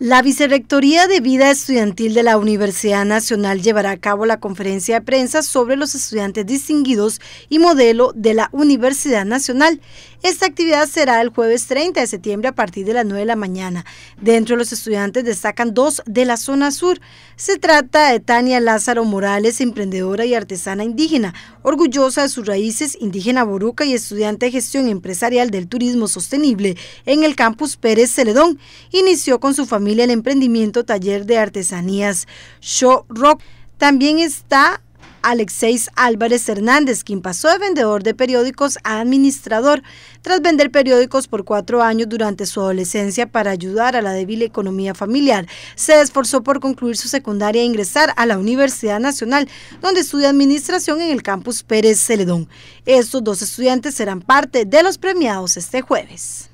La Vicerrectoría de Vida Estudiantil de la Universidad Nacional llevará a cabo la conferencia de prensa sobre los estudiantes distinguidos y modelo de la Universidad Nacional. Esta actividad será el jueves 30 de septiembre a partir de las 9 de la mañana. Dentro de los estudiantes destacan dos de la zona sur. Se trata de Tania Lázaro Morales, emprendedora y artesana indígena, orgullosa de sus raíces, indígena boruca y estudiante de gestión empresarial del turismo sostenible en el campus Pérez Celedón. Inició con su familia el emprendimiento Taller de Artesanías Show Rock. También está Alexeis Álvarez Hernández, quien pasó de vendedor de periódicos a administrador tras vender periódicos por cuatro años durante su adolescencia para ayudar a la débil economía familiar. Se esforzó por concluir su secundaria e ingresar a la Universidad Nacional, donde estudia administración en el campus Pérez Celedón. Estos dos estudiantes serán parte de los premiados este jueves.